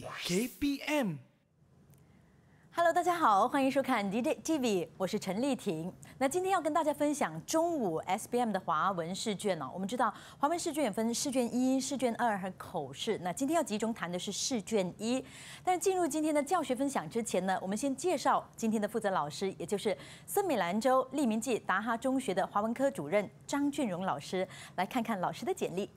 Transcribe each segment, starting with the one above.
KPM，Hello，大家好，欢迎收看 DJ TV，我是陈丽婷。那今天要跟大家分享中午 s b m 的华文试卷哦。我们知道华文试卷也分试卷一、试卷二和口试。那今天要集中谈的是试卷一。但进入今天的教学分享之前呢，我们先介绍今天的负责老师，也就是森美兰州利民记达哈中学的华文科主任张俊荣老师。来看看老师的简历。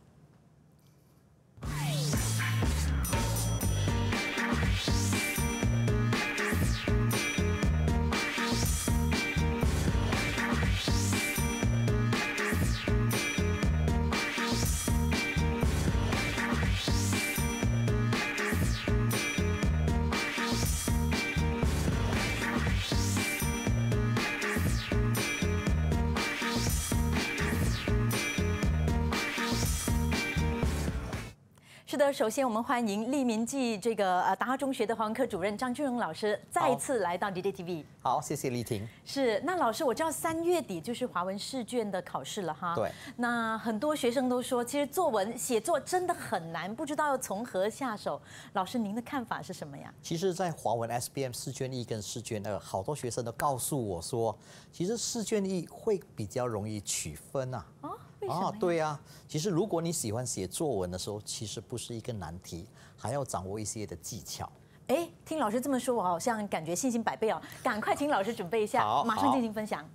首先，我们欢迎利民记这个呃达华中学的黄科主任张俊荣老师再次来到 d j t v 好，谢谢丽婷。是，那老师，我知道三月底就是华文试卷的考试了哈。对。那很多学生都说，其实作文写作真的很难，不知道要从何下手。老师，您的看法是什么呀？其实，在华文 S B M 试卷一跟试卷二，好多学生都告诉我说，其实试卷一会比较容易取分啊。哦。啊，对呀，其实如果你喜欢写作文的时候，其实不是一个难题，还要掌握一些的技巧。哎，听老师这么说，我好像感觉信心百倍哦！赶快请老师准备一下，马上进行分享。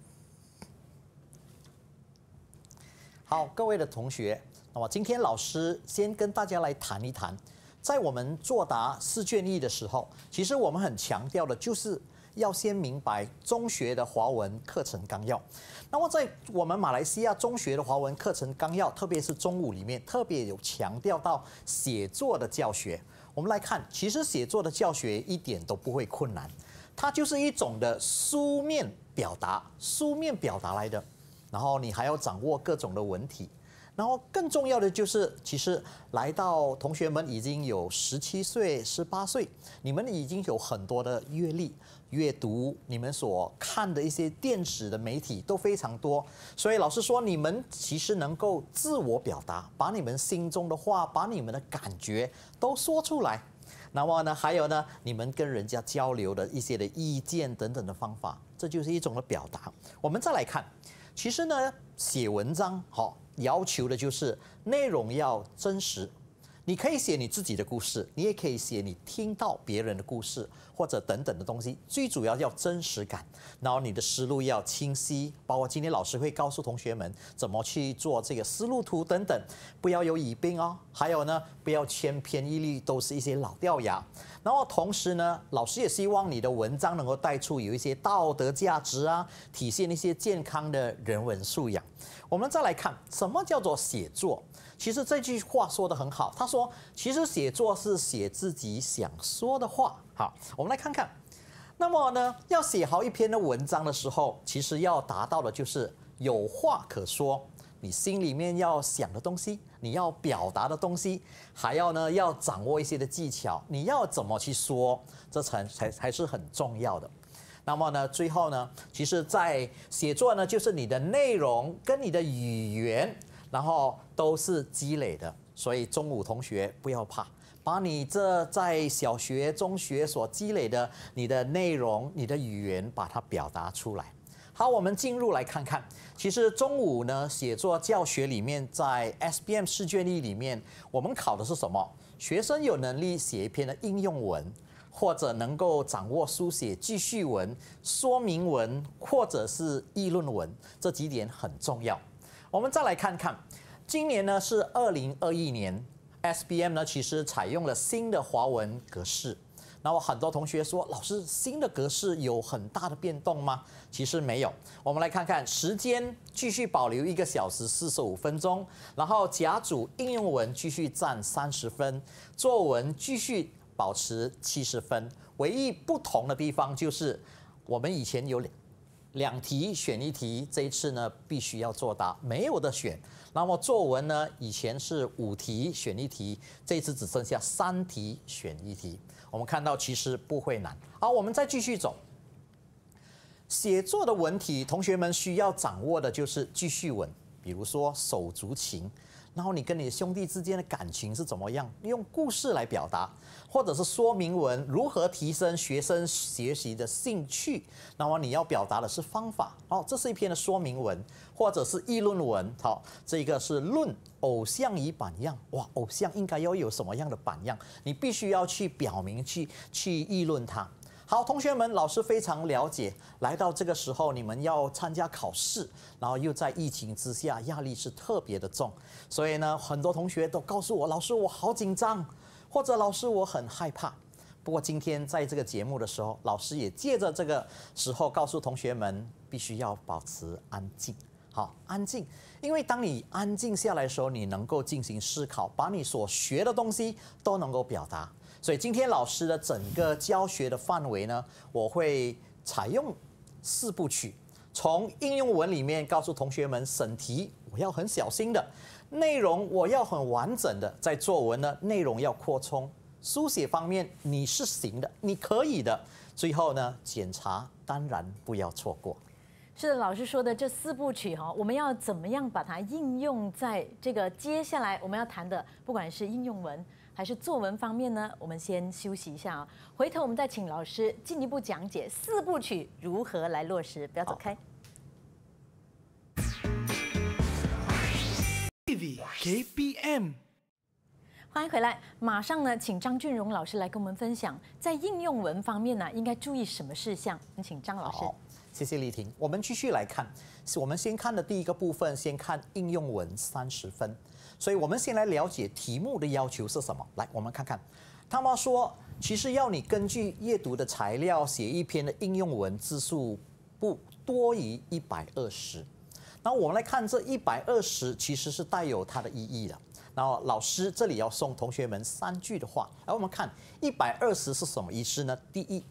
好，各位的同学，那么今天老师先跟大家来谈一谈，在我们作答试卷一的时候，其实我们很强调的就是。要先明白中学的华文课程纲要，那么在我们马来西亚中学的华文课程纲要，特别是中五里面，特别有强调到写作的教学。我们来看，其实写作的教学一点都不会困难，它就是一种的书面表达，书面表达来的。然后你还要掌握各种的文体，然后更重要的就是，其实来到同学们已经有十七岁、十八岁，你们已经有很多的阅历。阅读你们所看的一些电子的媒体都非常多，所以老师说你们其实能够自我表达，把你们心中的话，把你们的感觉都说出来。那么呢，还有呢，你们跟人家交流的一些的意见等等的方法，这就是一种的表达。我们再来看，其实呢，写文章好要求的就是内容要真实。你可以写你自己的故事，你也可以写你听到别人的故事，或者等等的东西。最主要要真实感，然后你的思路要清晰。包括今天老师会告诉同学们怎么去做这个思路图等等，不要有疑病哦。还有呢，不要千篇一律，都是一些老掉牙。然后同时呢，老师也希望你的文章能够带出有一些道德价值啊，体现一些健康的人文素养。我们再来看什么叫做写作。其实这句话说得很好，他说：“其实写作是写自己想说的话。”好，我们来看看。那么呢，要写好一篇的文章的时候，其实要达到的就是有话可说，你心里面要想的东西，你要表达的东西，还要呢要掌握一些的技巧，你要怎么去说，这才才才是很重要的。那么呢，最后呢，其实，在写作呢，就是你的内容跟你的语言，然后都是积累的。所以中午同学不要怕，把你这在小学、中学所积累的你的内容、你的语言，把它表达出来。好，我们进入来看看。其实中午呢，写作教学里面，在 S B M 试卷一里面，我们考的是什么？学生有能力写一篇的应用文。或者能够掌握书写记叙文、说明文，或者是议论文，这几点很重要。我们再来看看，今年呢是二零二一年，S B M 呢其实采用了新的华文格式。那我很多同学说，老师新的格式有很大的变动吗？其实没有。我们来看看时间继续保留一个小时四十五分钟，然后甲组应用文继续占三十分，作文继续。保持七十分，唯一不同的地方就是，我们以前有两两题选一题，这一次呢必须要作答，没有的选。那么作文呢，以前是五题选一题，这一次只剩下三题选一题。我们看到其实不会难。好，我们再继续走。写作的文体，同学们需要掌握的就是记叙文，比如说手足情。然后你跟你兄弟之间的感情是怎么样？用故事来表达，或者是说明文如何提升学生学习的兴趣？那么你要表达的是方法。哦，这是一篇的说明文，或者是议论文。好，这一个是论偶像与榜样。哇，偶像应该要有什么样的榜样？你必须要去表明去去议论它。好，同学们，老师非常了解。来到这个时候，你们要参加考试，然后又在疫情之下，压力是特别的重。所以呢，很多同学都告诉我，老师我好紧张，或者老师我很害怕。不过今天在这个节目的时候，老师也借着这个时候告诉同学们，必须要保持安静。好，安静，因为当你安静下来的时候，你能够进行思考，把你所学的东西都能够表达。所以今天老师的整个教学的范围呢，我会采用四部曲，从应用文里面告诉同学们审题我要很小心的，内容我要很完整的，在作文呢内容要扩充，书写方面你是行的，你可以的，最后呢检查当然不要错过。是的，老师说的这四部曲哈，我们要怎么样把它应用在这个接下来我们要谈的，不管是应用文。还是作文方面呢？我们先休息一下啊，回头我们再请老师进一步讲解四部曲如何来落实。不要走开。k b m 欢迎回来。马上呢，请张俊荣老师来跟我们分享，在应用文方面呢，应该注意什么事项？你请张老师。好，谢谢丽婷。我们继续来看，我们先看的第一个部分，先看应用文三十分。所以，我们先来了解题目的要求是什么。来，我们看看，他妈说，其实要你根据阅读的材料写一篇的应用文，字数不多于一百二十。然后我们来看这一百二十，其实是带有它的意义的。然后老师这里要送同学们三句的话。来，我们看一百二十是什么意思呢？第一，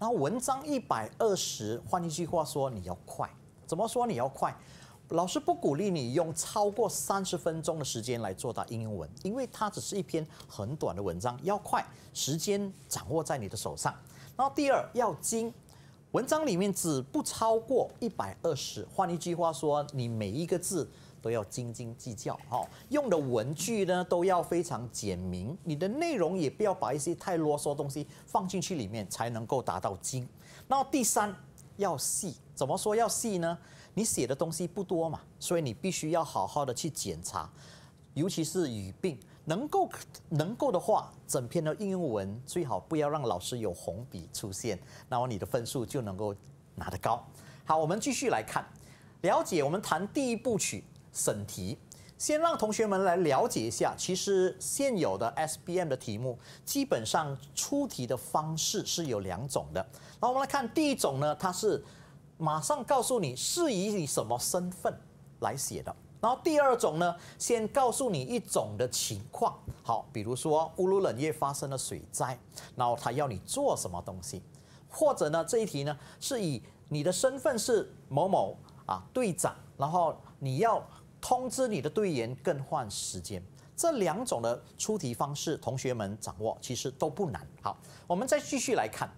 然后文章一百二十，换一句话说，你要快。怎么说？你要快。老师不鼓励你用超过三十分钟的时间来作答应用文，因为它只是一篇很短的文章，要快，时间掌握在你的手上。然后第二要精，文章里面字不超过一百二十，换一句话说，你每一个字都要斤斤计较，哈，用的文具呢都要非常简明，你的内容也不要把一些太啰嗦的东西放进去里面，才能够达到精。然后第三要细，怎么说要细呢？你写的东西不多嘛，所以你必须要好好的去检查，尤其是语病，能够能够的话，整篇的应用文最好不要让老师有红笔出现，那么你的分数就能够拿得高。好，我们继续来看，了解我们谈第一部曲审题，先让同学们来了解一下，其实现有的 S B M 的题目基本上出题的方式是有两种的，那我们来看第一种呢，它是。马上告诉你是以你什么身份来写的。然后第二种呢，先告诉你一种的情况，好，比如说乌鲁冷夜发生了水灾，然后他要你做什么东西，或者呢，这一题呢是以你的身份是某某啊队长，然后你要通知你的队员更换时间。这两种的出题方式，同学们掌握其实都不难。好，我们再继续来看。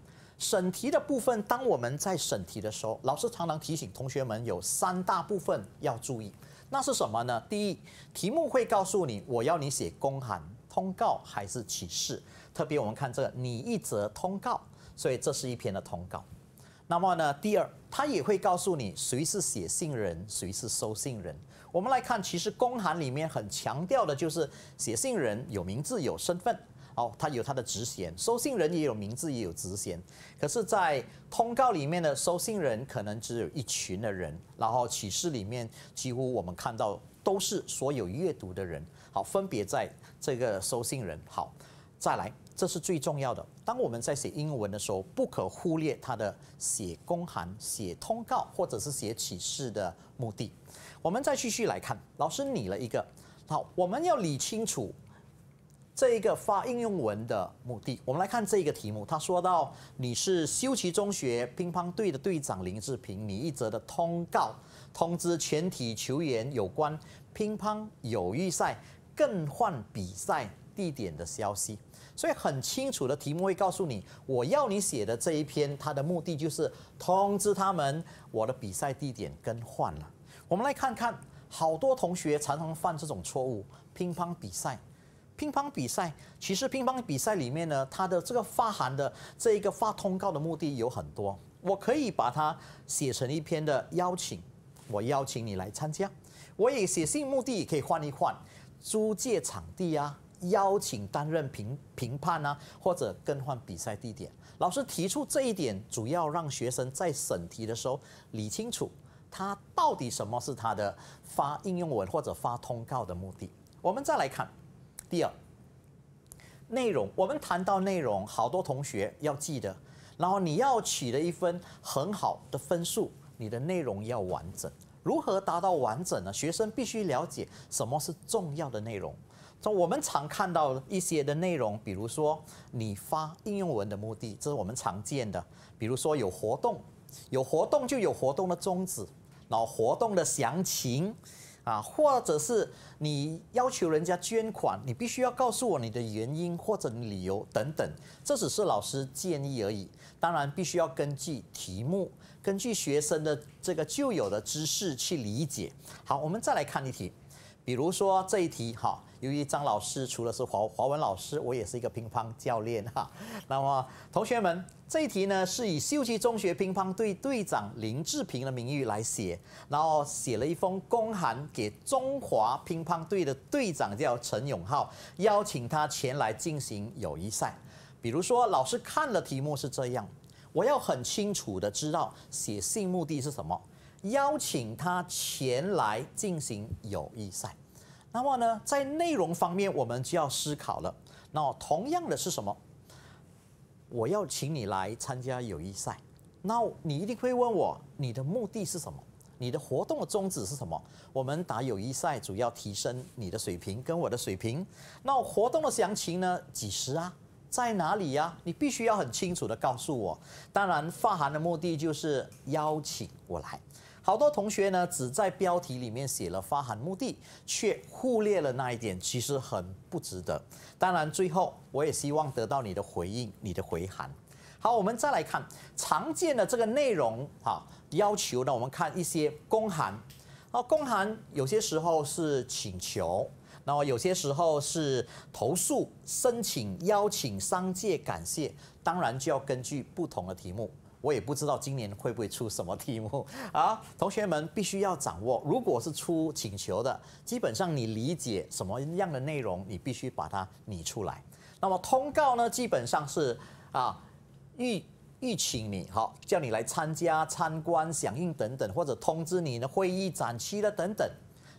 审题的部分，当我们在审题的时候，老师常常提醒同学们有三大部分要注意，那是什么呢？第一，题目会告诉你我要你写公函、通告还是启示。特别我们看这个，你一则通告，所以这是一篇的通告。那么呢，第二，他也会告诉你谁是写信人，谁是收信人。我们来看，其实公函里面很强调的就是写信人有名字、有身份。好，他有他的直衔，收信人也有名字也有直衔，可是，在通告里面的收信人可能只有一群的人，然后启示里面几乎我们看到都是所有阅读的人，好，分别在这个收信人，好，再来，这是最重要的，当我们在写英文的时候，不可忽略它的写公函、写通告或者是写启示的目的，我们再继续来看，老师拟了一个，好，我们要理清楚。这一个发应用文的目的，我们来看这一个题目。他说到你是修齐中学乒乓队的队长林志平，你一则的通告，通知全体球员有关乒乓友谊赛更换比赛地点的消息。所以很清楚的题目会告诉你，我要你写的这一篇，它的目的就是通知他们我的比赛地点更换了。我们来看看，好多同学常常犯这种错误，乒乓比赛。乒乓比赛，其实乒乓比赛里面呢，它的这个发函的这一个发通告的目的有很多。我可以把它写成一篇的邀请，我邀请你来参加；我也写信目的可以换一换，租借场地啊，邀请担任评评判啊，或者更换比赛地点。老师提出这一点，主要让学生在审题的时候理清楚，他到底什么是他的发应用文或者发通告的目的。我们再来看。第二，内容。我们谈到内容，好多同学要记得。然后你要取得一分很好的分数，你的内容要完整。如何达到完整呢？学生必须了解什么是重要的内容。从我们常看到一些的内容，比如说你发应用文的目的，这是我们常见的。比如说有活动，有活动就有活动的宗旨，然后活动的详情。啊，或者是你要求人家捐款，你必须要告诉我你的原因或者你理由等等。这只是老师建议而已，当然必须要根据题目、根据学生的这个旧有的知识去理解。好，我们再来看一题。比如说这一题哈，由于张老师除了是华华文老师，我也是一个乒乓教练哈。那么同学们，这一题呢是以秀吉中学乒乓队队长林志平的名誉来写，然后写了一封公函给中华乒乓队的队长叫陈永浩，邀请他前来进行友谊赛。比如说老师看了题目是这样，我要很清楚的知道写信目的是什么。邀请他前来进行友谊赛，那么呢，在内容方面我们就要思考了。那同样的是什么？我要请你来参加友谊赛，那你一定会问我，你的目的是什么？你的活动的宗旨是什么？我们打友谊赛主要提升你的水平跟我的水平。那活动的详情呢？几时啊？在哪里呀？你必须要很清楚的告诉我。当然，发函的目的就是邀请我来。好多同学呢，只在标题里面写了发函目的，却忽略了那一点，其实很不值得。当然，最后我也希望得到你的回应，你的回函。好，我们再来看常见的这个内容哈，要求呢，我们看一些公函。那公函有些时候是请求，那么有些时候是投诉、申请、邀请、商界感谢，当然就要根据不同的题目。我也不知道今年会不会出什么题目啊！同学们必须要掌握，如果是出请求的，基本上你理解什么样的内容，你必须把它拟出来。那么通告呢，基本上是啊，预预请你好，叫你来参加、参观、响应等等，或者通知你的会议、展期了等等。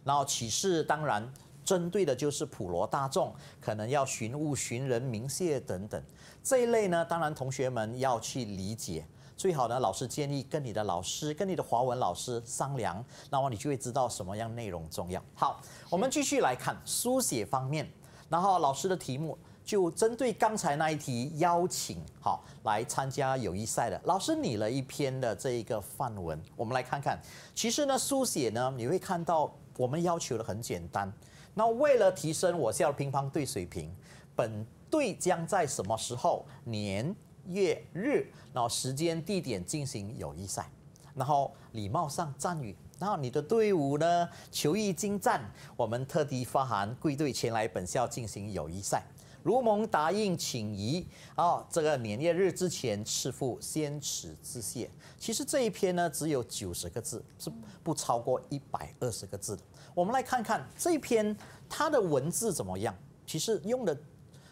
然后启示当然针对的就是普罗大众，可能要寻物、寻人、名谢等等这一类呢，当然同学们要去理解。最好呢，老师建议跟你的老师，跟你的华文老师商量，那么你就会知道什么样内容重要。好，我们继续来看书写方面，然后老师的题目就针对刚才那一题，邀请好来参加友谊赛的老师拟了一篇的这一个范文，我们来看看。其实呢，书写呢，你会看到我们要求的很简单。那为了提升我校乒乓队水平，本队将在什么时候年？月日，然后时间地点进行友谊赛，然后礼貌上赞誉，然后你的队伍呢球艺精湛，我们特地发函贵队前来本校进行友谊赛，如蒙答应，请移哦这个年月日之前赤付先此致谢。其实这一篇呢只有九十个字，是不超过一百二十个字的。我们来看看这一篇它的文字怎么样？其实用的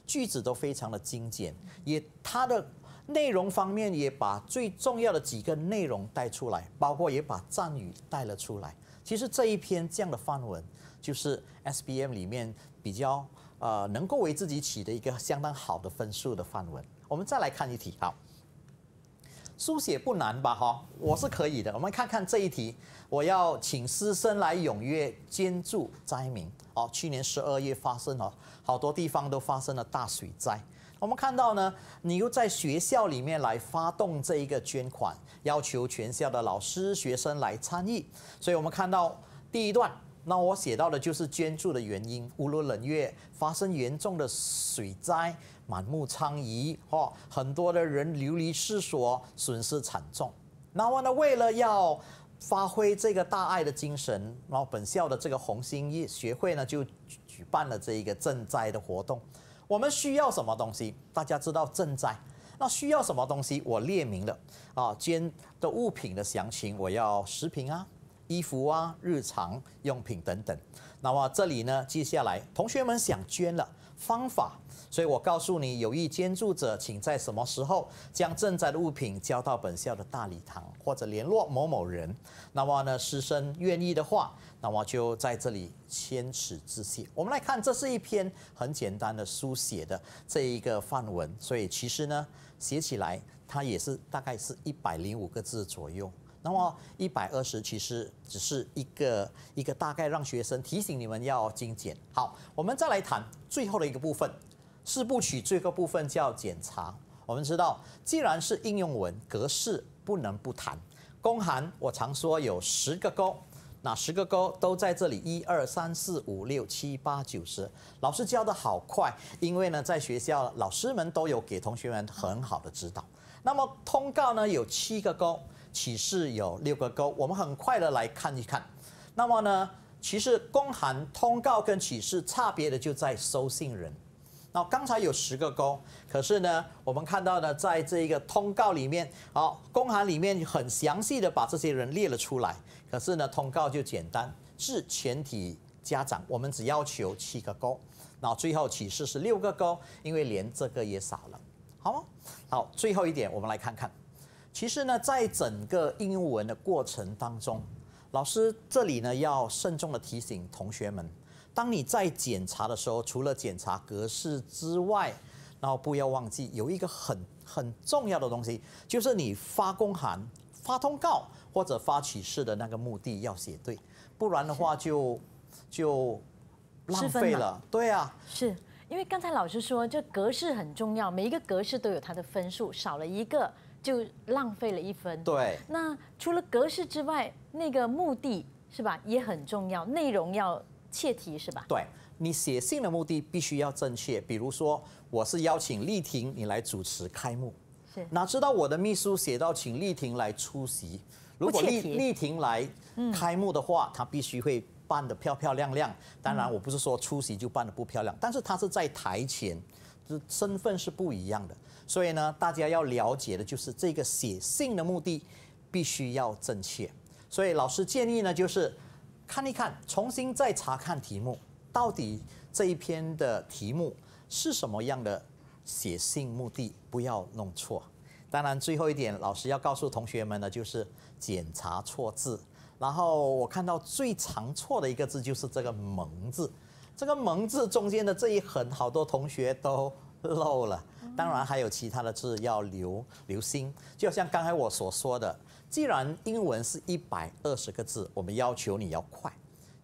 句子都非常的精简，也它的。内容方面也把最重要的几个内容带出来，包括也把藏语带了出来。其实这一篇这样的范文，就是 S B M 里面比较呃能够为自己取得一个相当好的分数的范文。我们再来看一题，好，书写不难吧？哈，我是可以的。我们看看这一题，我要请师生来踊跃捐助灾民。哦，去年十二月发生了好多地方都发生了大水灾。我们看到呢，你又在学校里面来发动这一个捐款，要求全校的老师、学生来参与。所以我们看到第一段，那我写到的就是捐助的原因。无论冷月发生严重的水灾，满目疮痍，哦，很多的人流离失所，损失惨重。那我呢，为了要。发挥这个大爱的精神，然后本校的这个红心义学会呢就举办了这一个赈灾的活动。我们需要什么东西？大家知道赈灾，那需要什么东西？我列明了啊，捐的物品的详情，我要食品啊、衣服啊、日常用品等等。那么这里呢，接下来同学们想捐了方法。所以，我告诉你，有意捐助者，请在什么时候将赈灾的物品交到本校的大礼堂，或者联络某某人。那么呢，师生愿意的话，那么就在这里千尺致谢。我们来看，这是一篇很简单的书写的这一个范文。所以，其实呢，写起来它也是大概是一百零五个字左右。那么一百二十，其实只是一个一个大概，让学生提醒你们要精简。好，我们再来谈最后的一个部分。四部曲，这个部分叫检查。我们知道，既然是应用文，格式不能不谈。公函我常说有十个勾，那十个勾都在这里：一二三四五六七八九十。老师教的好快，因为呢，在学校老师们都有给同学们很好的指导。那么通告呢有七个勾，启示有六个勾，我们很快的来看一看。那么呢，其实公函、通告跟启示差别的就在收信人。那刚才有十个勾，可是呢，我们看到呢，在这一个通告里面，好，公函里面很详细的把这些人列了出来，可是呢，通告就简单，致全体家长，我们只要求七个勾，那最后启示是六个勾，因为连这个也少了，好，吗？好，最后一点，我们来看看，其实呢，在整个应用文的过程当中，老师这里呢要慎重的提醒同学们。当你在检查的时候，除了检查格式之外，然后不要忘记有一个很很重要的东西，就是你发公函、发通告或者发启事的那个目的要写对，不然的话就就浪费了。对啊，是因为刚才老师说这格式很重要，每一个格式都有它的分数，少了一个就浪费了一分。对。那除了格式之外，那个目的是吧也很重要，内容要。切题是吧？对，你写信的目的必须要正确。比如说，我是邀请丽婷你来主持开幕，哪知道我的秘书写到请丽婷来出席。如果丽丽婷来开幕的话，她必须会办的漂漂亮亮。当然，我不是说出席就办的不漂亮，但是她是在台前，这身份是不一样的。所以呢，大家要了解的就是这个写信的目的必须要正确。所以老师建议呢，就是。看一看，重新再查看题目，到底这一篇的题目是什么样的写信目的，不要弄错。当然，最后一点，老师要告诉同学们的就是检查错字。然后我看到最常错的一个字就是这个“蒙”字，这个“蒙”字中间的这一横，好多同学都漏了。当然还有其他的字要留留心，就像刚才我所说的。既然英文是一百二十个字，我们要求你要快，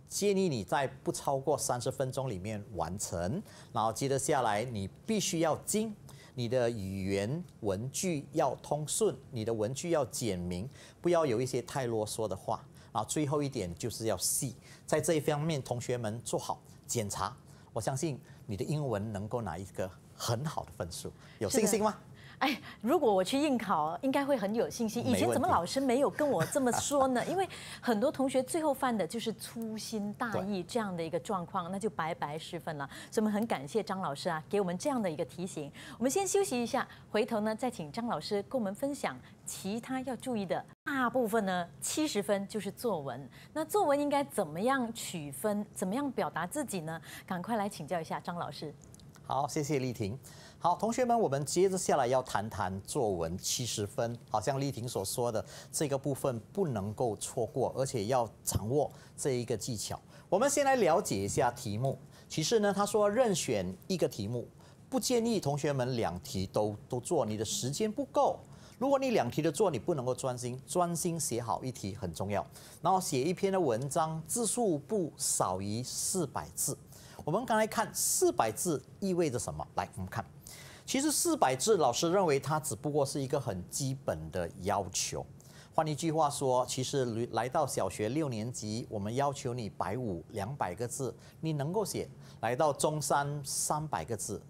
建议你在不超过三十分钟里面完成。然后接着下来，你必须要精，你的语言文句要通顺，你的文句要简明，不要有一些太啰嗦的话。然后最后一点就是要细，在这一方面，同学们做好检查，我相信你的英文能够拿一个很好的分数，有信心吗？哎，如果我去应考，应该会很有信心。以前怎么老师没有跟我这么说呢？因为很多同学最后犯的就是粗心大意这样的一个状况，那就白白失分了。所以，我们很感谢张老师啊，给我们这样的一个提醒。我们先休息一下，回头呢再请张老师跟我们分享其他要注意的。大部分呢，七十分就是作文。那作文应该怎么样取分？怎么样表达自己呢？赶快来请教一下张老师。好，谢谢丽婷。好，同学们，我们接着下来要谈谈作文七十分。好像丽婷所说的这个部分不能够错过，而且要掌握这一个技巧。我们先来了解一下题目。其实呢，他说任选一个题目，不建议同学们两题都都做，你的时间不够。如果你两题都做，你不能够专心，专心写好一题很重要。然后写一篇的文章，字数不少于四百字。我们刚才看四百字意味着什么？来，我们看。其实四百字，老师认为它只不过是一个很基本的要求。换一句话说，其实来到小学六年级，我们要求你百五两百个字，你能够写；来到中山三百个字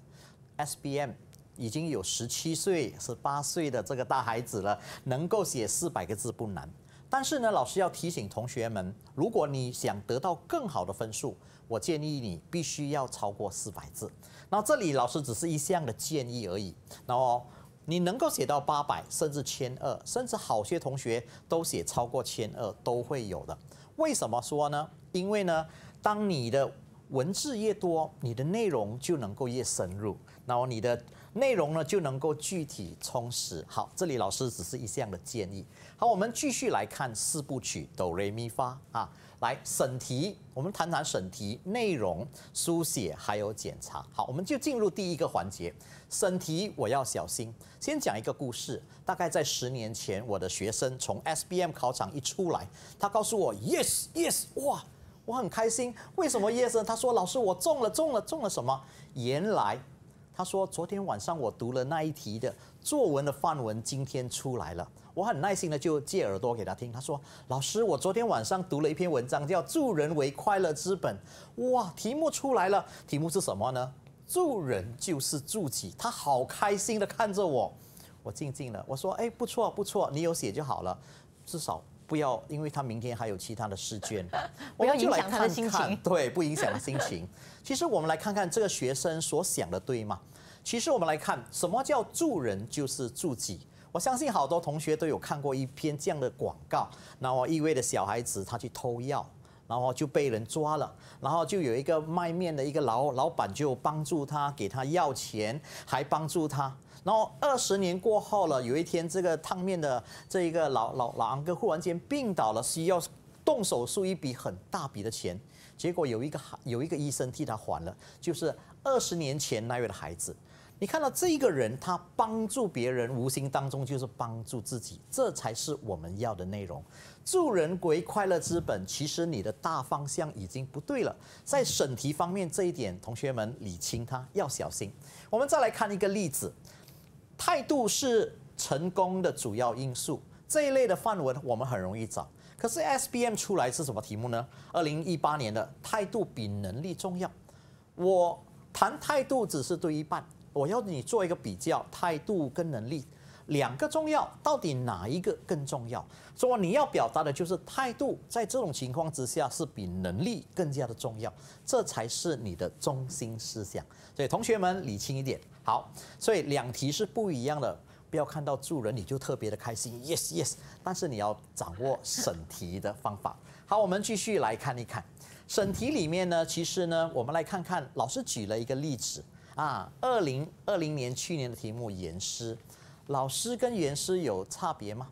，S B M 已经有十七岁、十八岁的这个大孩子了，能够写四百个字不难。但是呢，老师要提醒同学们，如果你想得到更好的分数，我建议你必须要超过四百字。那这里老师只是一项的建议而已，然后你能够写到八百，甚至千二，甚至好些同学都写超过千二都会有的。为什么说呢？因为呢，当你的文字越多，你的内容就能够越深入，然后你的。内容呢就能够具体充实。好，这里老师只是一项的建议。好，我们继续来看四部曲哆瑞咪发啊，来审题，我们谈谈审题内容、书写还有检查。好，我们就进入第一个环节审题，我要小心。先讲一个故事，大概在十年前，我的学生从 S B M 考场一出来，他告诉我 yes yes，哇，我很开心。为什么 yes 呢？他说老师我中了中了中了什么？原来。他说：“昨天晚上我读了那一题的作文的范文，今天出来了。我很耐心的就借耳朵给他听。他说：‘老师，我昨天晚上读了一篇文章，叫‘助人为快乐之本’。’哇，题目出来了，题目是什么呢？助人就是助己。他好开心的看着我，我静静的我说：‘哎，不错不错，你有写就好了，至少。’不要，因为他明天还有其他的试卷，不要影响他的心情。对，不影响心情。其实我们来看看这个学生所想的对吗？其实我们来看，什么叫助人就是助己。我相信好多同学都有看过一篇这样的广告，然后意味的小孩子他去偷药，然后就被人抓了，然后就有一个卖面的一个老老板就帮助他，给他要钱，还帮助他。然后二十年过后了，有一天这个烫面的这一个老老老昂哥忽然间病倒了，需要动手术，一笔很大笔的钱。结果有一个孩有一个医生替他还了，就是二十年前那位孩子。你看到这一个人，他帮助别人，无形当中就是帮助自己，这才是我们要的内容。助人为快乐之本，其实你的大方向已经不对了。在审题方面这一点，同学们理清它要小心。我们再来看一个例子。态度是成功的主要因素，这一类的范文我们很容易找。可是 S B M 出来是什么题目呢？二零一八年的态度比能力重要。我谈态度只是对一半，我要你做一个比较，态度跟能力两个重要，到底哪一个更重要？说你要表达的就是态度，在这种情况之下是比能力更加的重要，这才是你的中心思想。所以同学们理清一点。好，所以两题是不一样的。不要看到助人你就特别的开心，yes yes。但是你要掌握审题的方法。好，我们继续来看一看审题里面呢，其实呢，我们来看看老师举了一个例子啊，二零二零年去年的题目“言师”，老师跟言师有差别吗？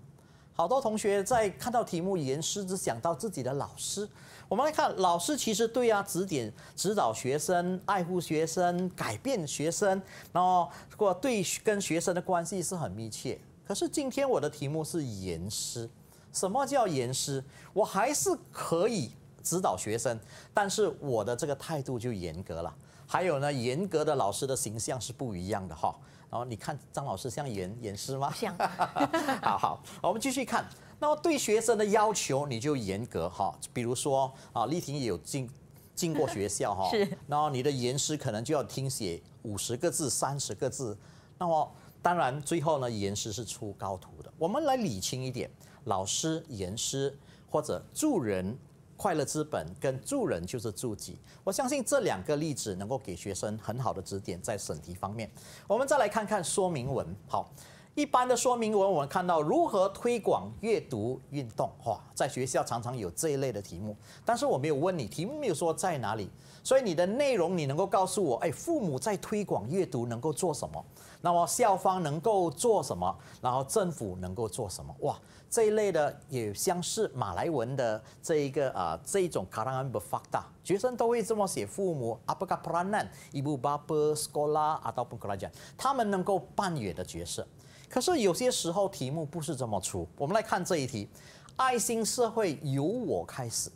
好多同学在看到题目“言师”只想到自己的老师。我们来看，老师其实对啊，指点、指导学生，爱护学生，改变学生，然后如果对跟学生的关系是很密切。可是今天我的题目是严师，什么叫严师？我还是可以指导学生，但是我的这个态度就严格了。还有呢，严格的老师的形象是不一样的哈。哦，你看张老师像样严严师吗？像，好好，我们继续看。那么对学生的要求，你就严格哈。比如说啊，丽婷也有进进过学校哈。是。然后你的严师可能就要听写五十个字、三十个字。那么当然最后呢，严师是出高徒的。我们来理清一点：老师、严师或者助人。快乐之本跟助人就是助己，我相信这两个例子能够给学生很好的指点在审题方面。我们再来看看说明文。好，一般的说明文，我们看到如何推广阅读运动，哇，在学校常常有这一类的题目。但是我没有问你，题目没有说在哪里，所以你的内容你能够告诉我，哎，父母在推广阅读能够做什么？那么校方能够做什么？然后政府能够做什么？哇！这一类的也像是马来文的这一个啊这一种 k a r a n a b e f a k t a 学生都会这么写父母 apakah peranan ibu bapa sekolah atau pekerja，他们能够扮演的角色。可是有些时候题目不是这么出，我们来看这一题，爱心社会由我开始。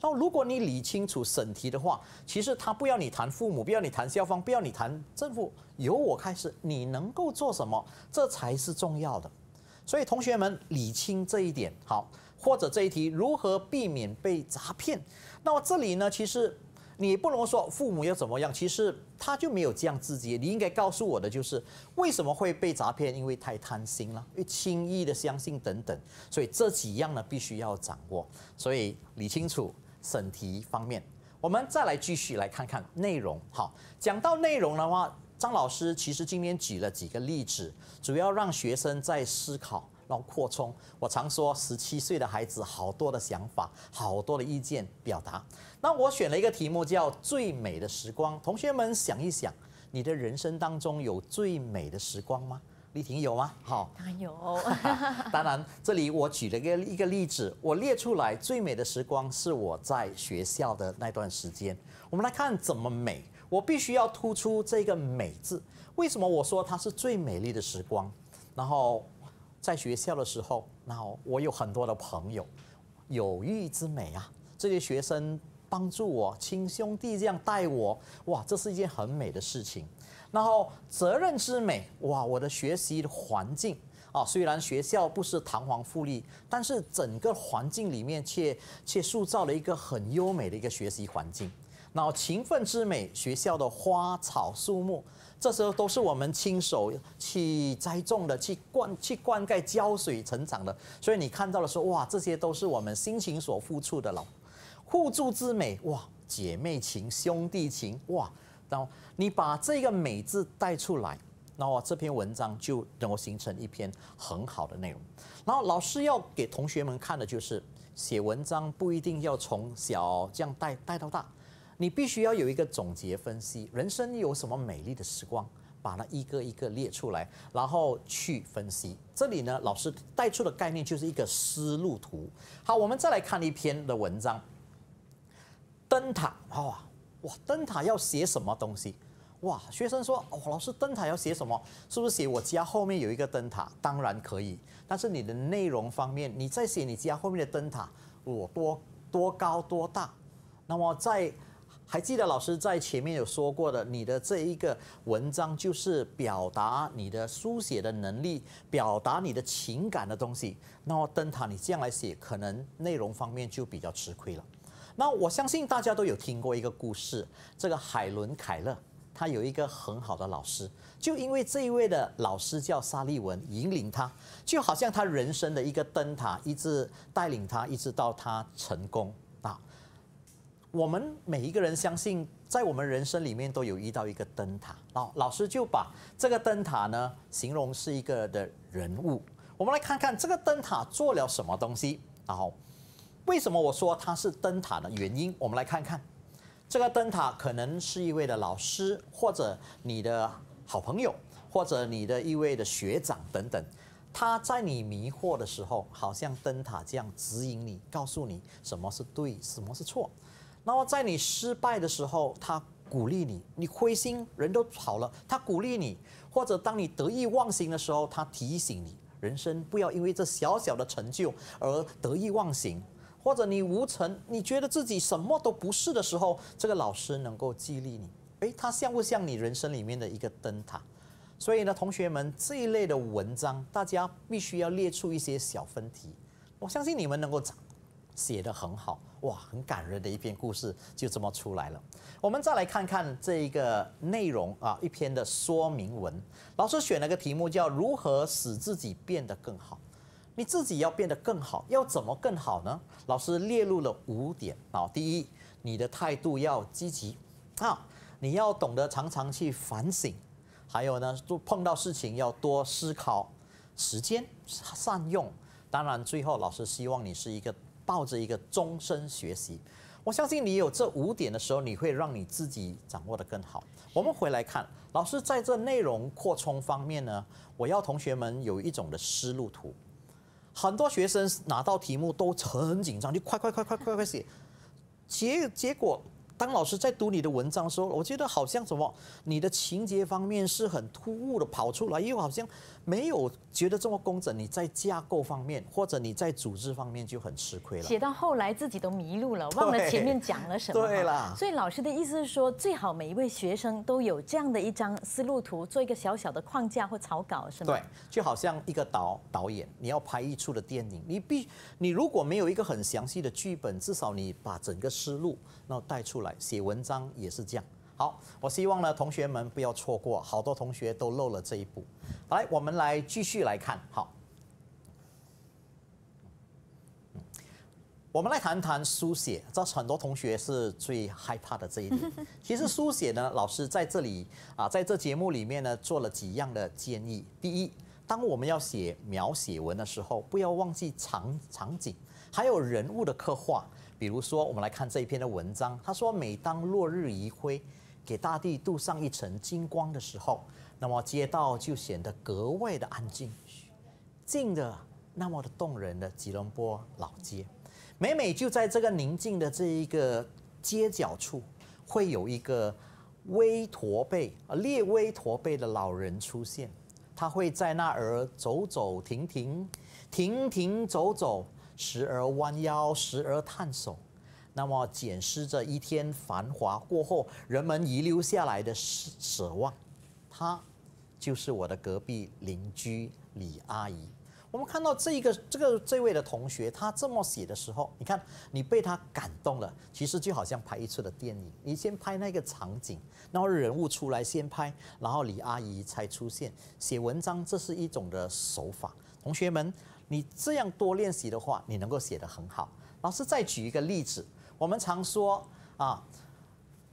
那如果你理清楚审题的话，其实他不要你谈父母，不要你谈校方，不要你谈政府，由我开始，你能够做什么？这才是重要的。所以同学们理清这一点好，或者这一题如何避免被诈骗？那么这里呢，其实你不能说父母要怎么样，其实他就没有这样自己。你应该告诉我的就是为什么会被诈骗？因为太贪心了，因为轻易的相信等等。所以这几样呢必须要掌握，所以理清楚审题方面，我们再来继续来看看内容。好，讲到内容的话。张老师其实今天举了几个例子，主要让学生在思考，然后扩充。我常说，十七岁的孩子好多的想法，好多的意见表达。那我选了一个题目叫《最美的时光》，同学们想一想，你的人生当中有最美的时光吗？丽婷有吗？好，有。当然，这里我举了个一个例子，我列出来，最美的时光是我在学校的那段时间。我们来看怎么美。我必须要突出这个“美”字。为什么我说它是最美丽的时光？然后在学校的时候，然后我有很多的朋友，友谊之美啊！这些学生帮助我，亲兄弟这样待我，哇，这是一件很美的事情。然后责任之美，哇，我的学习环境啊，虽然学校不是堂皇富丽，但是整个环境里面却却塑造了一个很优美的一个学习环境。然后勤奋之美，学校的花草树木，这时候都是我们亲手去栽种的，去灌、去灌溉、浇水成长的。所以你看到了说，哇，这些都是我们辛勤所付出的了。互助之美，哇，姐妹情、兄弟情，哇，然后你把这个“美”字带出来，然后这篇文章就能够形成一篇很好的内容。然后老师要给同学们看的就是，写文章不一定要从小这样带带到大。你必须要有一个总结分析，人生有什么美丽的时光，把它一个一个列出来，然后去分析。这里呢，老师带出的概念就是一个思路图。好，我们再来看一篇的文章，《灯塔》。哇，哇，灯塔要写什么东西？哇，学生说，哦，老师，灯塔要写什么？是不是写我家后面有一个灯塔？当然可以，但是你的内容方面，你在写你家后面的灯塔，我多多高多大？那么在还记得老师在前面有说过的，你的这一个文章就是表达你的书写的能力，表达你的情感的东西。那么灯塔你这样来写，可能内容方面就比较吃亏了。那我相信大家都有听过一个故事，这个海伦·凯勒，他有一个很好的老师，就因为这一位的老师叫沙利文，引领他，就好像他人生的一个灯塔，一直带领他，一直到他成功。我们每一个人相信，在我们人生里面都有遇到一个灯塔。然老师就把这个灯塔呢，形容是一个的人物。我们来看看这个灯塔做了什么东西。然后，为什么我说它是灯塔的原因？我们来看看，这个灯塔可能是一位的老师，或者你的好朋友，或者你的一位的学长等等。他在你迷惑的时候，好像灯塔这样指引你，告诉你什么是对，什么是错。那么，在你失败的时候，他鼓励你；你灰心，人都跑了，他鼓励你；或者当你得意忘形的时候，他提醒你：人生不要因为这小小的成就而得意忘形；或者你无成，你觉得自己什么都不是的时候，这个老师能够激励你。诶，他像不像你人生里面的一个灯塔？所以呢，同学们，这一类的文章，大家必须要列出一些小分题。我相信你们能够长。写得很好哇，很感人的一篇故事就这么出来了。我们再来看看这一个内容啊，一篇的说明文。老师选了个题目叫“如何使自己变得更好”。你自己要变得更好，要怎么更好呢？老师列入了五点。啊。第一，你的态度要积极啊，你要懂得常常去反省。还有呢，就碰到事情要多思考，时间善用。当然，最后老师希望你是一个。抱着一个终身学习，我相信你有这五点的时候，你会让你自己掌握的更好。我们回来看，老师在这内容扩充方面呢，我要同学们有一种的思路图。很多学生拿到题目都很紧张，就快快快快快快写，结结果。当老师在读你的文章的时候，我觉得好像什么，你的情节方面是很突兀的跑出来，又好像没有觉得这么工整。你在架构方面或者你在组织方面就很吃亏了。写到后来自己都迷路了，忘了前面讲了什么。对了。所以老师的意思是说，最好每一位学生都有这样的一张思路图，做一个小小的框架或草稿，是吗？对，就好像一个导导演，你要拍一出的电影，你必你如果没有一个很详细的剧本，至少你把整个思路然后带出来。写文章也是这样。好，我希望呢，同学们不要错过，好多同学都漏了这一步。来，我们来继续来看。好，我们来谈谈书写，这很多同学是最害怕的这一点。其实书写呢，老师在这里啊，在这节目里面呢，做了几样的建议。第一，当我们要写描写文的时候，不要忘记场场景，还有人物的刻画。比如说，我们来看这一篇的文章。他说，每当落日余晖给大地镀上一层金光的时候，那么街道就显得格外的安静，静的那么的动人的吉隆坡老街。每每就在这个宁静的这一个街角处，会有一个微驼背啊，略微驼背的老人出现。他会在那儿走走停停，停停走走。时而弯腰，时而探手，那么检视着一天繁华过后人们遗留下来的奢奢望，她就是我的隔壁邻居李阿姨。我们看到这一个这个这位的同学，他这么写的时候，你看你被他感动了，其实就好像拍一次的电影，你先拍那个场景，然后人物出来先拍，然后李阿姨才出现。写文章这是一种的手法，同学们。你这样多练习的话，你能够写得很好。老师再举一个例子，我们常说啊，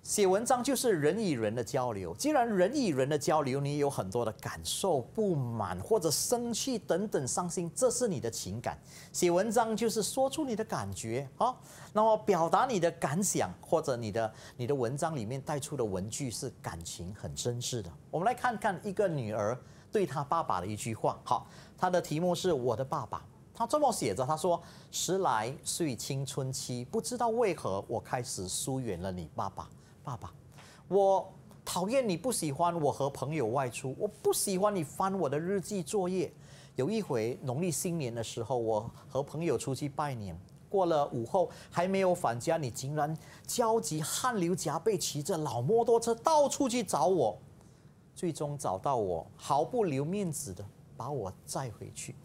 写文章就是人与人的交流。既然人与人的交流，你有很多的感受、不满或者生气等等、伤心，这是你的情感。写文章就是说出你的感觉啊，那么表达你的感想或者你的你的文章里面带出的文句是感情很真挚的。我们来看看一个女儿。对他爸爸的一句话，好，他的题目是我的爸爸，他这么写着，他说十来岁青春期，不知道为何我开始疏远了你爸爸，爸爸，我讨厌你不喜欢我和朋友外出，我不喜欢你翻我的日记作业，有一回农历新年的时候，我和朋友出去拜年，过了午后还没有返家，你竟然焦急汗流浃背骑着老摩托车到处去找我。最终找到我，毫不留面子的把我载回去。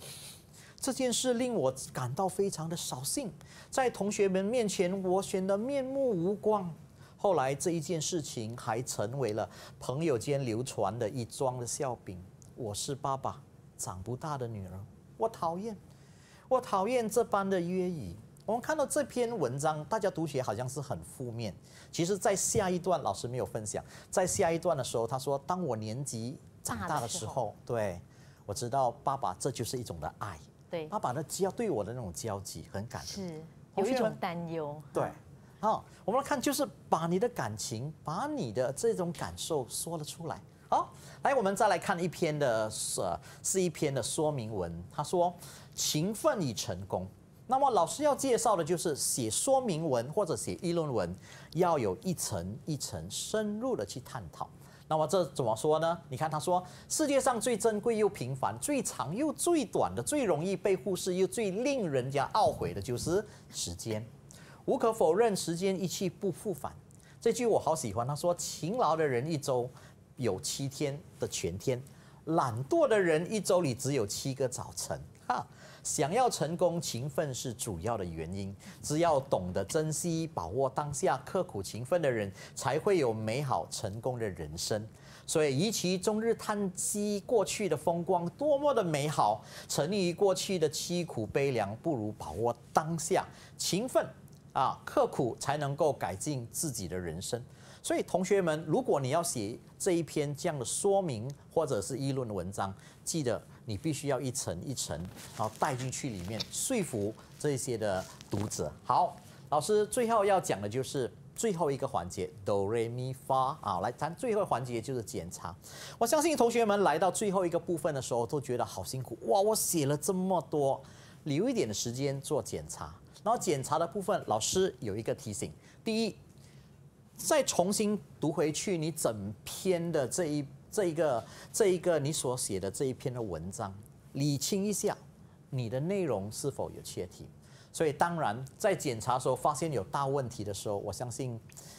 这件事令我感到非常的扫兴，在同学们面前我显得面目无光。后来这一件事情还成为了朋友间流传的一桩的笑柄。我是爸爸长不大的女儿，我讨厌，我讨厌这般的约语。我们看到这篇文章，大家读起来好像是很负面。其实，在下一段老师没有分享，在下一段的时候，他说：“当我年纪长大的时候，对我知道爸爸这就是一种的爱。对，爸爸的教对我的那种焦急，很感动，是有一种担忧。对，好，我们来看，就是把你的感情，把你的这种感受说了出来。好，来，我们再来看一篇的，是是一篇的说明文。他说：勤奋与成功。”那么老师要介绍的就是写说明文或者写议论文，要有一层一层深入的去探讨。那么这怎么说呢？你看他说，世界上最珍贵又平凡、最长又最短的、最容易被忽视又最令人家懊悔的就是时间。无可否认，时间一去不复返。这句我好喜欢。他说，勤劳的人一周有七天的全天，懒惰的人一周里只有七个早晨。哈。想要成功，勤奋是主要的原因。只要懂得珍惜、把握当下、刻苦勤奋的人，才会有美好成功的人生。所以，与其终日叹息过去的风光多么的美好，沉溺于过去的凄苦悲凉，不如把握当下，勤奋啊，刻苦才能够改进自己的人生。所以，同学们，如果你要写这一篇这样的说明或者是议论的文章，记得。你必须要一层一层，然后带进去里面说服这些的读者。好，老师最后要讲的就是最后一个环节哆瑞咪发啊，来，咱最后环节就是检查。我相信同学们来到最后一个部分的时候都觉得好辛苦哇，我写了这么多，留一点的时间做检查。然后检查的部分，老师有一个提醒：第一，再重新读回去你整篇的这一。这一个，这一个你所写的这一篇的文章，理清一下，你的内容是否有切题？所以当然在检查时候发现有大问题的时候，我相信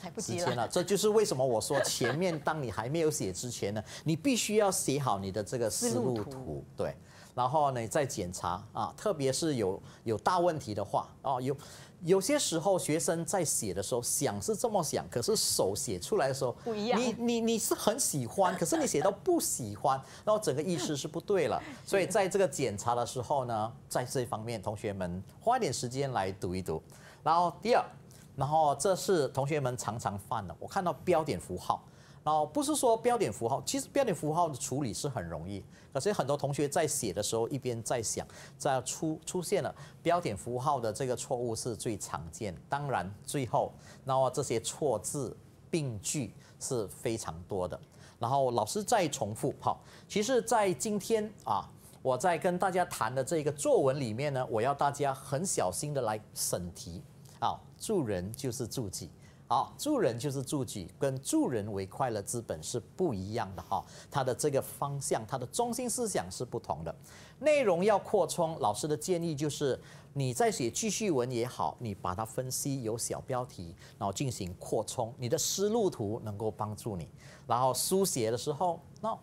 来不了。这就是为什么我说前面当你还没有写之前呢，你必须要写好你的这个思路图，对，然后呢再检查啊，特别是有有大问题的话，哦有。有些时候学生在写的时候想是这么想，可是手写出来的时候不一样。你你你是很喜欢，可是你写到不喜欢，然后整个意思是不对了。所以在这个检查的时候呢，在这一方面同学们花一点时间来读一读。然后第二，然后这是同学们常常犯的，我看到标点符号。哦，不是说标点符号，其实标点符号的处理是很容易，可是很多同学在写的时候一边在想，在出出现了标点符号的这个错误是最常见。当然最后那么这些错字病句是非常多的。然后老师再重复，好，其实，在今天啊，我在跟大家谈的这个作文里面呢，我要大家很小心的来审题。啊，助人就是助己。好，助人就是助己，跟助人为快乐资本是不一样的哈。它的这个方向，它的中心思想是不同的，内容要扩充。老师的建议就是，你在写记叙文也好，你把它分析有小标题，然后进行扩充。你的思路图能够帮助你，然后书写的时候，那。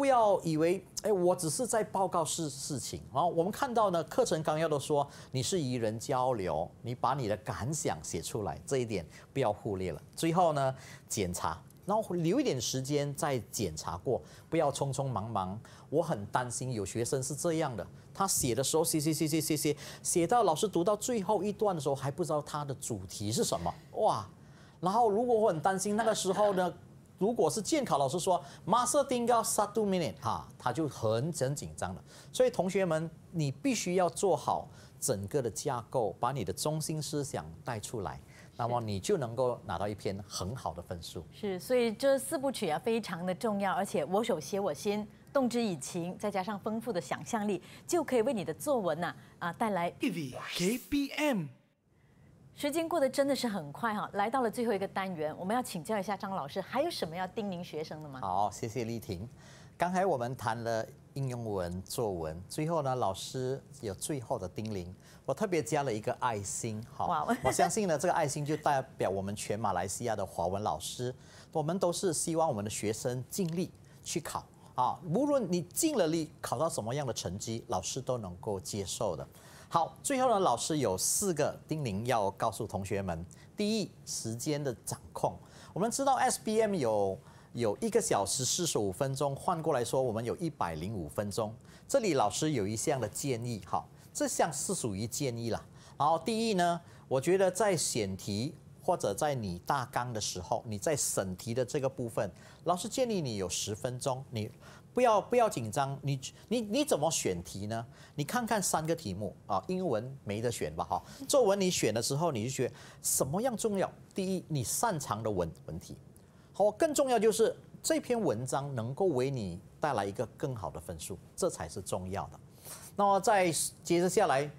不要以为，哎，我只是在报告事事情。然后我们看到呢，课程纲要都说你是与人交流，你把你的感想写出来，这一点不要忽略了。最后呢，检查，然后留一点时间再检查过，不要匆匆忙忙。我很担心有学生是这样的，他写的时候写写写写写写，写到老师读到最后一段的时候，还不知道他的主题是什么。哇，然后如果我很担心那个时候呢？如果是监考老师说，马瑟丁要 t u minute 哈，他就很很紧张了。所以同学们，你必须要做好整个的架构，把你的中心思想带出来，那么你就能够拿到一篇很好的分数。是，所以这四部曲啊非常的重要，而且我手写我心，动之以情，再加上丰富的想象力，就可以为你的作文呢啊带来 k b m 时间过得真的是很快哈，来到了最后一个单元，我们要请教一下张老师，还有什么要叮咛学生的吗？好，谢谢丽婷。刚才我们谈了应用文作文，最后呢，老师有最后的叮咛，我特别加了一个爱心。好，我相信呢，这个爱心就代表我们全马来西亚的华文老师，我们都是希望我们的学生尽力去考啊，无论你尽了力考到什么样的成绩，老师都能够接受的。好，最后呢，老师有四个叮咛要告诉同学们。第一，时间的掌控。我们知道 S B M 有有一个小时四十五分钟，换过来说，我们有一百零五分钟。这里老师有一项的建议，好，这项是属于建议了。然后第一呢，我觉得在选题或者在你大纲的时候，你在审题的这个部分，老师建议你有十分钟，你。不要不要紧张，你你你怎么选题呢？你看看三个题目啊，英文没得选吧？哈，作文你选的时候，你就选什么样重要？第一，你擅长的文文体，好，更重要就是这篇文章能够为你带来一个更好的分数，这才是重要的。那么在接着下来，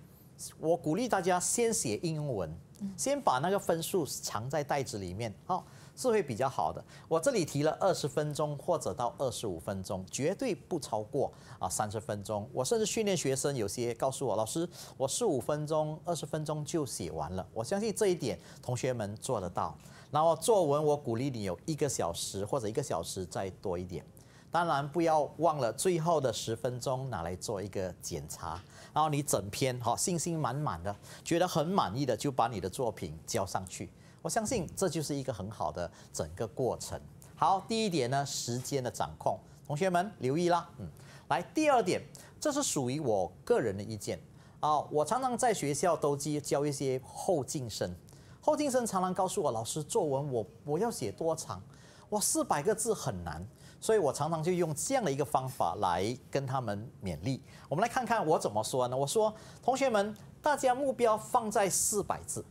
我鼓励大家先写英文。先把那个分数藏在袋子里面，哦，是会比较好的。我这里提了二十分钟或者到二十五分钟，绝对不超过啊三十分钟。我甚至训练学生，有些告诉我，老师，我十五分钟、二十分钟就写完了。我相信这一点，同学们做得到。然后作文，我鼓励你有一个小时或者一个小时再多一点。当然不要忘了最后的十分钟拿来做一个检查，然后你整篇哈信心满满的，觉得很满意的就把你的作品交上去。我相信这就是一个很好的整个过程。好，第一点呢，时间的掌控，同学们留意啦。嗯，来第二点，这是属于我个人的意见啊。我常常在学校都教教一些后进生，后进生常常告诉我，老师作文我我要写多长？哇，四百个字很难。所以我常常就用这样的一个方法来跟他们勉励。我们来看看我怎么说呢？我说，同学们，大家目标放在四百字。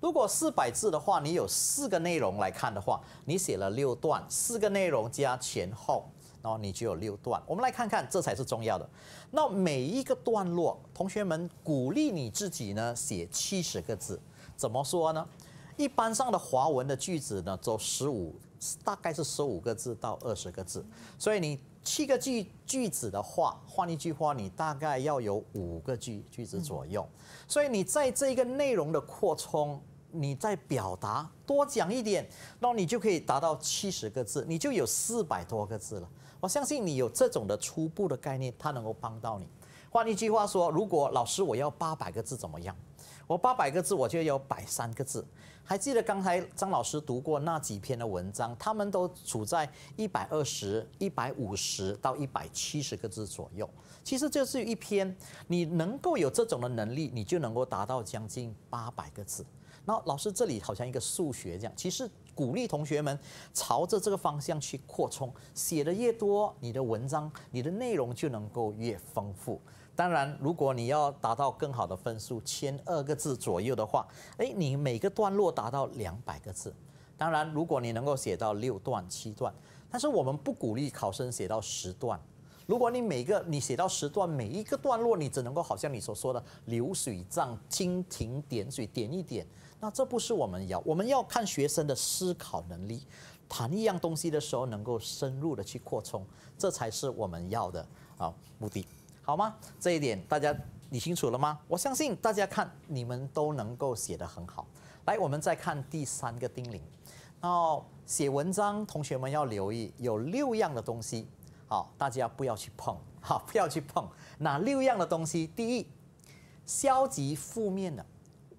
如果四百字的话，你有四个内容来看的话，你写了六段，四个内容加前后，然后你就有六段。我们来看看，这才是重要的。那每一个段落，同学们鼓励你自己呢，写七十个字。怎么说呢？一般上的华文的句子呢，走十五。大概是十五个字到二十个字，所以你七个句句子的话，换一句话，你大概要有五个句句子左右。所以你在这一个内容的扩充，你在表达多讲一点，那你就可以达到七十个字，你就有四百多个字了。我相信你有这种的初步的概念，它能够帮到你。换一句话说，如果老师我要八百个字，怎么样？我八百个字，我就有百三个字。还记得刚才张老师读过那几篇的文章，他们都处在一百二十、一百五十到一百七十个字左右。其实这是一篇，你能够有这种的能力，你就能够达到将近八百个字。那老师这里好像一个数学这样，其实鼓励同学们朝着这个方向去扩充，写的越多，你的文章、你的内容就能够越丰富。当然，如果你要达到更好的分数，千二个字左右的话，哎，你每个段落达到两百个字。当然，如果你能够写到六段、七段，但是我们不鼓励考生写到十段。如果你每个你写到十段，每一个段落你只能够好像你所说的流水账、蜻蜓点水点一点，那这不是我们要，我们要看学生的思考能力，谈一样东西的时候能够深入的去扩充，这才是我们要的啊目的。好吗？这一点大家理清楚了吗？我相信大家看你们都能够写得很好。来，我们再看第三个叮咛，然写文章，同学们要留意有六样的东西。好，大家不要去碰，好，不要去碰哪六样的东西？第一，消极负面的，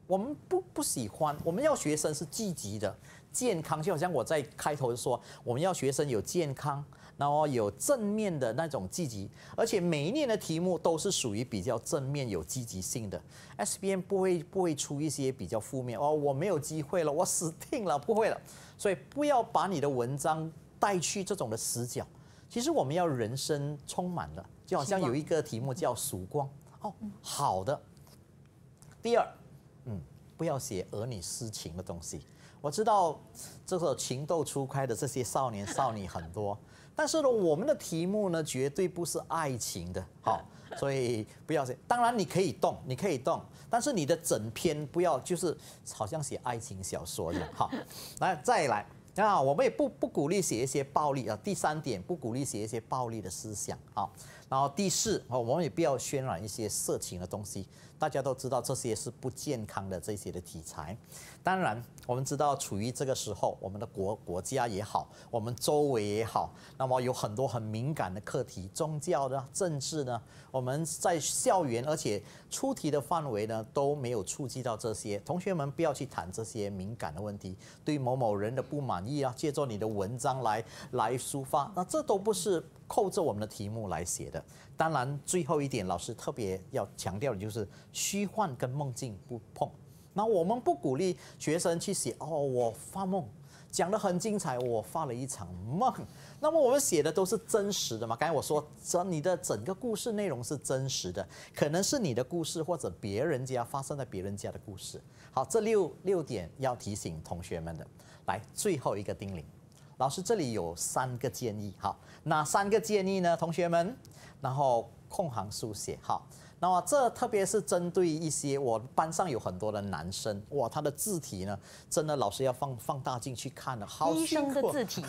我们不不喜欢。我们要学生是积极的。健康就好像我在开头说，我们要学生有健康，然后有正面的那种积极，而且每一年的题目都是属于比较正面有积极性的。S B N 不会不会出一些比较负面哦，我没有机会了，我死定了，不会了。所以不要把你的文章带去这种的死角。其实我们要人生充满了，就好像有一个题目叫曙光哦，好的。第二，嗯，不要写儿女私情的东西。我知道，这个情窦初开的这些少年少女很多，但是呢，我们的题目呢，绝对不是爱情的，好，所以不要写。当然你可以动，你可以动，但是你的整篇不要就是好像写爱情小说一样，好，来再来。那我们也不不鼓励写一些暴力啊，第三点不鼓励写一些暴力的思想啊，然后第四啊，我们也不要渲染一些色情的东西。大家都知道这些是不健康的这些的题材，当然我们知道处于这个时候，我们的国国家也好，我们周围也好，那么有很多很敏感的课题，宗教呢、政治呢，我们在校园，而且出题的范围呢都没有触及到这些。同学们不要去谈这些敏感的问题，对某某人的不满意啊，借助你的文章来来抒发，那这都不是扣着我们的题目来写的。当然，最后一点老师特别要强调的就是。虚幻跟梦境不碰，那我们不鼓励学生去写哦。我发梦，讲的很精彩，我发了一场梦。那么我们写的都是真实的嘛？刚才我说，整你的整个故事内容是真实的，可能是你的故事或者别人家发生在别人家的故事。好，这六六点要提醒同学们的。来，最后一个叮咛，老师这里有三个建议，好，哪三个建议呢？同学们，然后控行书写，好。那么这特别是针对一些我班上有很多的男生，哇，他的字体呢，真的老师要放放大镜去看了，好细的字体，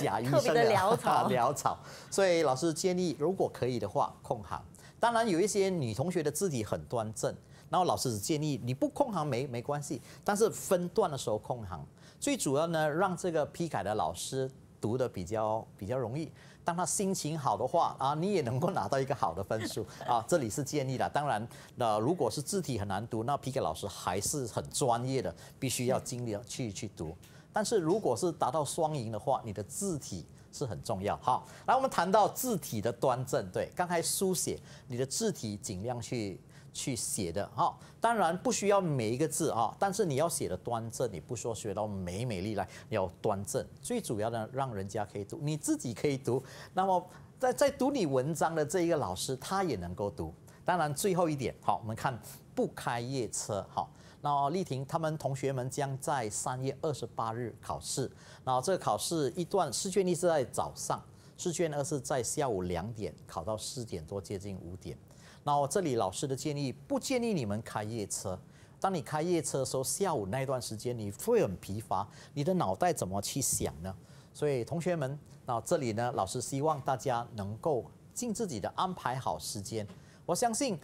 假医生的潦草，潦草。所以老师建议，如果可以的话，控行。当然有一些女同学的字体很端正，然后老师建议你不控行没没关系，但是分段的时候控行，最主要呢让这个批改的老师读的比较比较容易。当他心情好的话啊，你也能够拿到一个好的分数啊。这里是建议的，当然，那如果是字体很难读，那 PK 老师还是很专业的，必须要尽力去去读。但是如果是达到双赢的话，你的字体是很重要。好，来我们谈到字体的端正，对，刚才书写你的字体尽量去。去写的哈，当然不需要每一个字啊，但是你要写的端正，你不说学到美美丽来，要端正。最主要的，让人家可以读，你自己可以读。那么，在在读你文章的这一个老师，他也能够读。当然，最后一点，好，我们看不开夜车，好。那丽婷他们同学们将在三月二十八日考试，那这个考试一段试卷一是在早上，试卷二是在下午两点考到四点多，接近五点。那我这里老师的建议不建议你们开夜车。当你开夜车的时候，下午那段时间你会很疲乏，你的脑袋怎么去想呢？所以同学们，那这里呢，老师希望大家能够尽自己的安排好时间。我相信，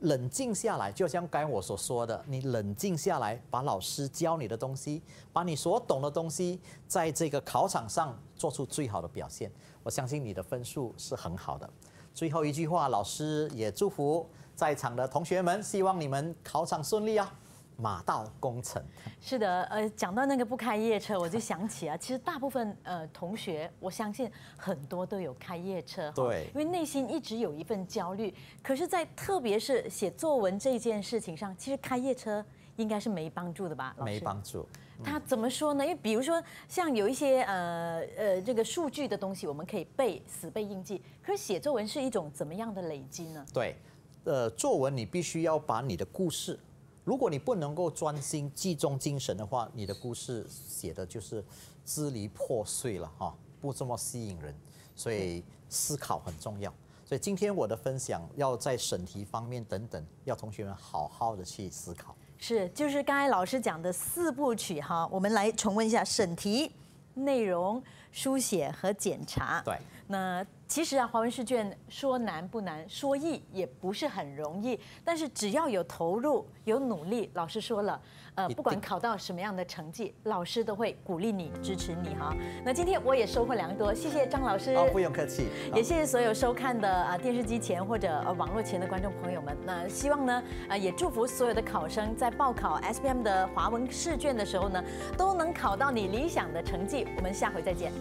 冷静下来，就像刚才我所说的，你冷静下来，把老师教你的东西，把你所懂的东西，在这个考场上做出最好的表现。我相信你的分数是很好的。最后一句话，老师也祝福在场的同学们，希望你们考场顺利啊，马到功成。是的，呃，讲到那个不开夜车，我就想起啊，其实大部分呃同学，我相信很多都有开夜车，对，因为内心一直有一份焦虑。可是，在特别是写作文这件事情上，其实开夜车应该是没帮助的吧？没帮助。他怎么说呢？因为比如说，像有一些呃呃这个数据的东西，我们可以背死背硬记。可是写作文是一种怎么样的累积呢？对，呃，作文你必须要把你的故事，如果你不能够专心集中精神的话，你的故事写的就是支离破碎了哈，不这么吸引人。所以思考很重要。所以今天我的分享要在审题方面等等，要同学们好好的去思考。是，就是刚才老师讲的四部曲哈，我们来重温一下审题、内容书写和检查。对，那其实啊，华文试卷说难不难，说易也不是很容易，但是只要有投入、有努力，老师说了。呃，不管考到什么样的成绩，老师都会鼓励你、支持你哈。那今天我也收获良多，谢谢张老师。好，不用客气。也谢谢所有收看的啊电视机前或者网络前的观众朋友们。那希望呢，啊也祝福所有的考生在报考 S B M 的华文试卷的时候呢，都能考到你理想的成绩。我们下回再见。